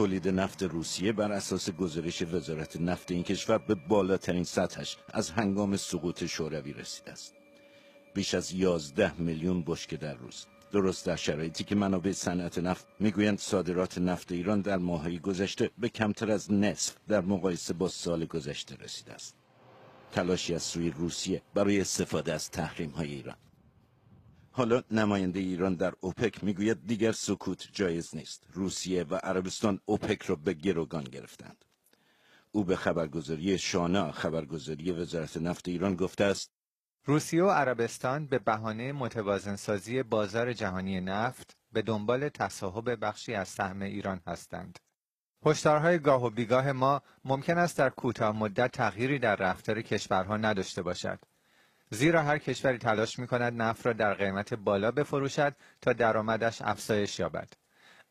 تولید نفت روسیه بر اساس گزارش وزارت نفت این کشور به بالاترین سطحش از هنگام سقوط شوروی رسید است. بیش از 11 میلیون بشکه در روز درست در شرایطی که منابع صنعت نفت میگویند صادرات نفت ایران در ماههای گذشته به کمتر از نصف در مقایسه با سال گذشته رسیده است تلاشی از سوی روسیه برای استفاده از تحریم های ایران حالا نماینده ایران در اوپک میگوید دیگر سکوت جایز نیست روسیه و عربستان اوپک را به گروگان گرفتند او به خبرگزاری شانا خبرگزاری وزارت نفت ایران گفته است روسیه و عربستان به بهانه متوازنسازی بازار جهانی نفت به دنبال تصاحب بخشی از سهم ایران هستند. هشدارهای گاه و بیگاه ما ممکن است در کوتاه مدت تغییری در رفتار کشورها نداشته باشد. زیرا هر کشوری تلاش می کند نفت را در قیمت بالا بفروشد تا درآمدش افزایش یابد.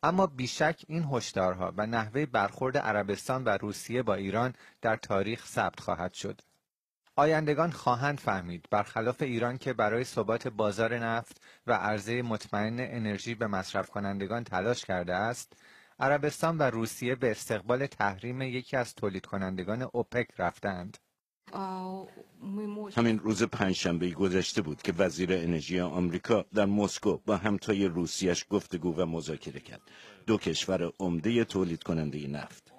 اما بیشک این هشدارها و نحوه برخورد عربستان و روسیه با ایران در تاریخ ثبت خواهد شد. آیندگان خواهند فهمید برخلاف ایران که برای ثبات بازار نفت و عرضه مطمئن انرژی به مصرف کنندگان تلاش کرده است، عربستان و روسیه به استقبال تحریم یکی از تولید کنندگان اوپک رفتند. همین روز پنجشنبه گذشته بود که وزیر انرژی آمریکا در مسکو با همتای روسیش گفتگو و مذاکره کرد دو کشور عمده تولید کننده نفت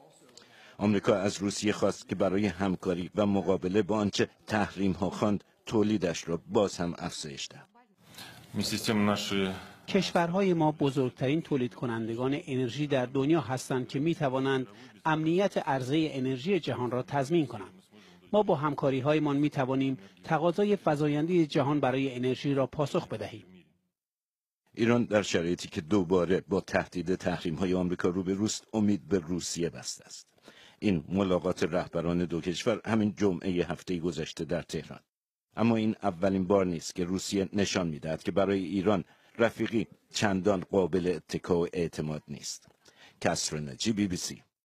آمریکا از روسیه خواست که برای همکاری و مقابله با آنچه تحریم ها خواند تولیدش را باز هم افزایش دهد e, کشورهای ما بزرگترین تولید کنندگان انرژی در دنیا هستند که می توانند امنیت عرضه انرژی جهان را تضمین کنند. ما با همکاری هایمان می توانیم تقاضای فزاینده جهان برای انرژی را پاسخ بدهیم. ایران در شرایطی که دوباره با تهدید تحریم های آمریکا روبروست امید به روسیه بسته است. این ملاقات رهبران دو کشور همین جمعه هفته گذشته در تهران اما این اولین بار نیست که روسیه نشان میدهد که برای ایران رفیقی چندان قابل اتکا و اعتماد نیست کسر نجی بی بی سی